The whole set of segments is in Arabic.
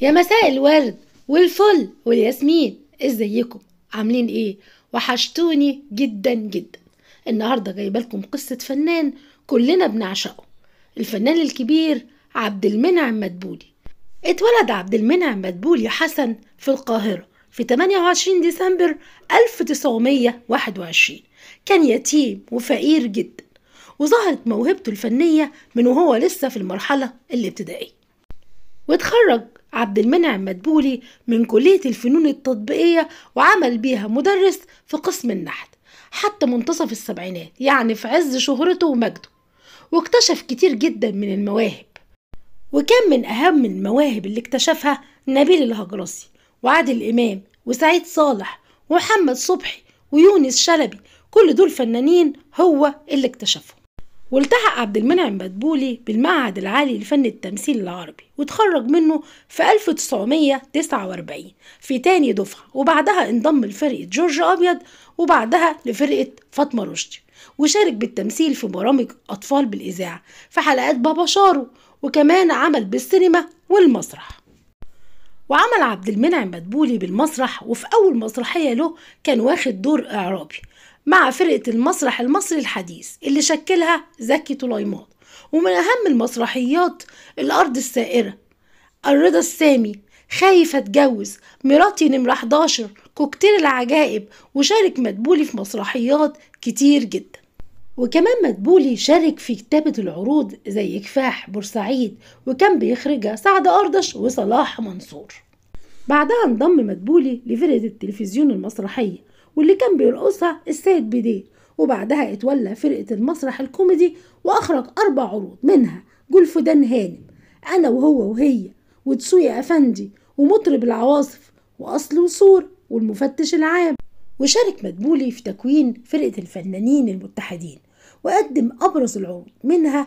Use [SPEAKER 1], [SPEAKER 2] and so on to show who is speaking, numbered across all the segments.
[SPEAKER 1] يا مساء الورد والفل والياسمين ازيكم عاملين ايه وحشتوني جدا جدا النهارده جايبه لكم قصه فنان كلنا بنعشقه الفنان الكبير عبد المنعم مدبولي اتولد عبد المنعم مدبولي حسن في القاهره في 28 ديسمبر 1921 كان يتيم وفقير جدا وظهرت موهبته الفنية من وهو لسه في المرحلة الابتدائية واتخرج عبد المنعم مدبولي من كلية الفنون التطبيقية وعمل بيها مدرس في قسم النحت حتى منتصف السبعينات يعني في عز شهرته ومجده واكتشف كتير جدا من المواهب وكان من أهم المواهب اللي اكتشفها نبيل الهجرسي وعادل إمام وسعيد صالح ومحمد صبحي ويونس شلبي كل دول فنانين هو اللي اكتشفهم والتحق عبد المنعم بدبولي بالمعهد العالي لفن التمثيل العربي وتخرج منه في 1949 في تاني دفعة وبعدها انضم لفرقة جورج أبيض وبعدها لفرقة فاطمة رشدي وشارك بالتمثيل في برامج أطفال بالإذاعة في حلقات بابا شارو وكمان عمل بالسينما والمسرح وعمل عبد المنعم بدبولي بالمسرح وفي أول مسرحية له كان واخد دور إعرابي مع فرقة المسرح المصري الحديث اللي شكلها زكي طليمات ومن أهم المسرحيات الأرض السائرة الرضا السامي خايف اتجوز مراتي نمرة 11 كوكتيل العجائب وشارك مدبولي في مسرحيات كتير جدا وكمان مدبولي شارك في كتابة العروض زي كفاح بورسعيد وكان بيخرجها سعد أردش وصلاح منصور بعدها انضم مدبولي لفرقة التلفزيون المسرحية واللي كان بيرقصها السيد بديه وبعدها اتولى فرقة المسرح الكوميدي وأخرج أربع عروض منها جول فدان هانم أنا وهو وهي وتسويا أفندي ومطرب العواصف وأصل وصور والمفتش العام وشارك مدبولي في تكوين فرقة الفنانين المتحدين وقدم أبرز العروض منها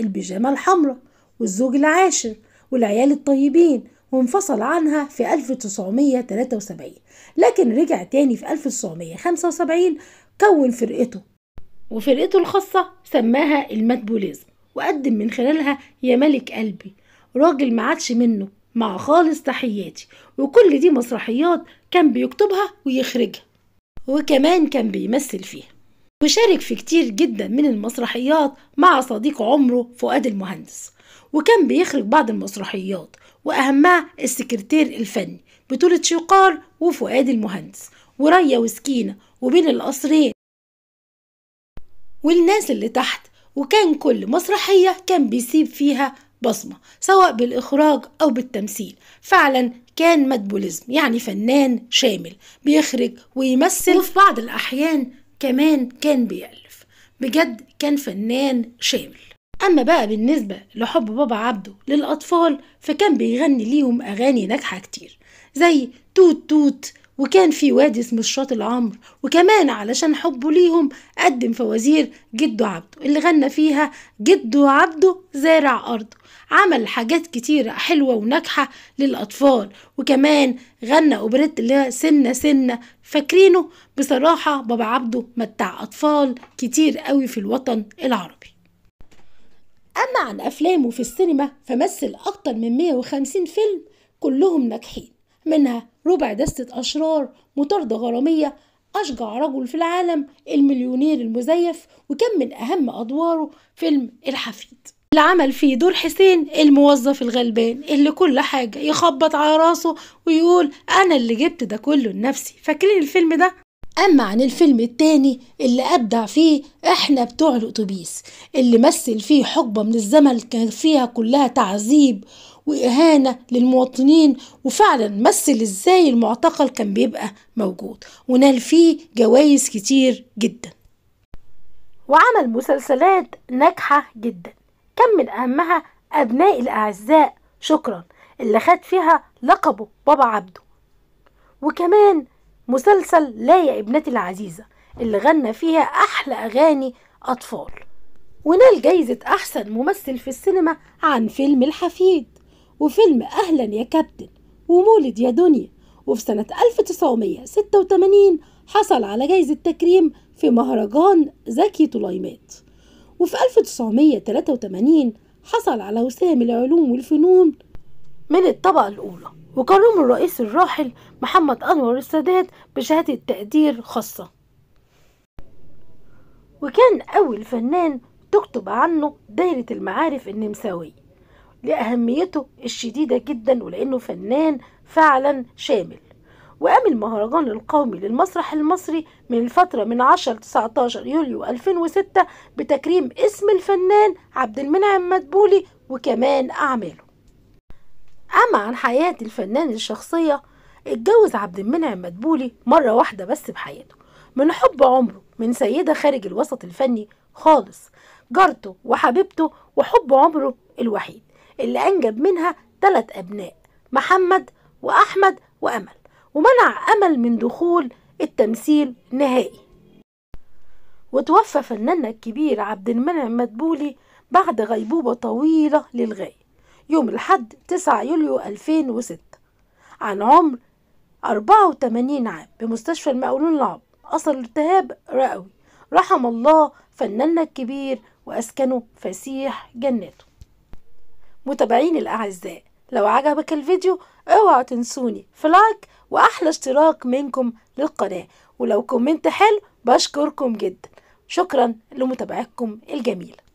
[SPEAKER 1] البيجامة الحمراء والزوج العاشر والعيال الطيبين وانفصل عنها في 1973 لكن رجع تاني في 1975 كون فرقته وفرقته الخاصة سماها المدبوليزم وقدم من خلالها يا ملك قلبي راجل ما عادش منه مع خالص تحياتي وكل دي مسرحيات كان بيكتبها ويخرجها وكمان كان بيمثل فيها وشارك في كتير جدا من المسرحيات مع صديق عمره فؤاد المهندس وكان بيخرج بعض المسرحيات وأهمها السكرتير الفني بطولة شقار وفؤاد المهندس وريا وسكينة وبين القصرين والناس اللي تحت وكان كل مسرحية كان بيسيب فيها بصمة سواء بالإخراج أو بالتمثيل فعلا كان مدبوليزم يعني فنان شامل بيخرج ويمثل وفي بعض الأحيان كمان كان بيألف بجد كان فنان شامل أما بقى بالنسبة لحب بابا عبده للأطفال فكان بيغني ليهم أغاني ناجحة كتير زي توت توت وكان في وادي اسمه الشاطئ العمر وكمان علشان حبه ليهم قدم فوازير جده عبده اللي غنى فيها جده عبده زارع أرضه عمل حاجات كتيرة حلوة وناجحة للأطفال وكمان غنى أوبريت اللي هي سنة سنة فاكرينه بصراحة بابا عبده متع أطفال كتير قوي في الوطن العربي أما عن أفلامه في السينما فمثل أكتر من 150 فيلم كلهم ناجحين منها ربع دستة أشرار مطاردة غرامية أشجع رجل في العالم المليونير المزيف وكان من أهم أدواره فيلم الحفيد اللي عمل فيه دور حسين الموظف الغلبان اللي كل حاجة يخبط على راسه ويقول أنا اللي جبت ده كله لنفسي فاكرين الفيلم ده أما عن الفيلم التاني اللي أبدع فيه إحنا بتوع الأتوبيس اللي مثل فيه حقبة من الزمن كان فيها كلها تعذيب وإهانة للمواطنين وفعلا مثل إزاي المعتقل كان بيبقى موجود ونال فيه جوائز كتير جدا وعمل مسلسلات ناجحة جدا كان من أهمها أبناء الأعزاء شكرا اللي خد فيها لقبه بابا عبده وكمان مسلسل لا يا ابنتي العزيزة اللي غنى فيها أحلى أغاني أطفال ونال جايزة أحسن ممثل في السينما عن فيلم الحفيد وفيلم أهلا يا كابتن ومولد يا دنيا وفي سنة 1986 حصل على جايزة تكريم في مهرجان زكي طليمات وفي 1983 حصل على وسام العلوم والفنون من الطبقة الأولى وكرم الرئيس الراحل محمد أنور السادات بشهادة تقدير خاصة وكان أول فنان تكتب عنه دايرة المعارف النمساوية لأهميته الشديدة جدا ولأنه فنان فعلا شامل وقام المهرجان القومي للمسرح المصري من الفترة من 10 19 يوليو 2006 بتكريم اسم الفنان عبد المنعم مدبولي وكمان أعماله أما نعم عن حياة الفنان الشخصية اتجوز عبد المنعم مدبولي مرة واحدة بس بحياته من حب عمره من سيدة خارج الوسط الفني خالص جارته وحبيبته وحب عمره الوحيد اللي أنجب منها تلت أبناء محمد وأحمد وأمل ومنع أمل من دخول التمثيل نهائي وتوفى فناننا الكبير عبد المنعم مدبولي بعد غيبوبة طويلة للغاية يوم الأحد 9 يوليو 2006 عن عمر 84 عام بمستشفى المقاولون العام أثر التهاب رئوي رحم الله فناننا الكبير وأسكنه فسيح جنته متابعين الأعزاء لو عجبك الفيديو اوعوا تنسوني في لايك وأحلى اشتراك منكم للقناة ولو كومنت حلو بشكركم جدا شكرا لمتابعتكم الجميلة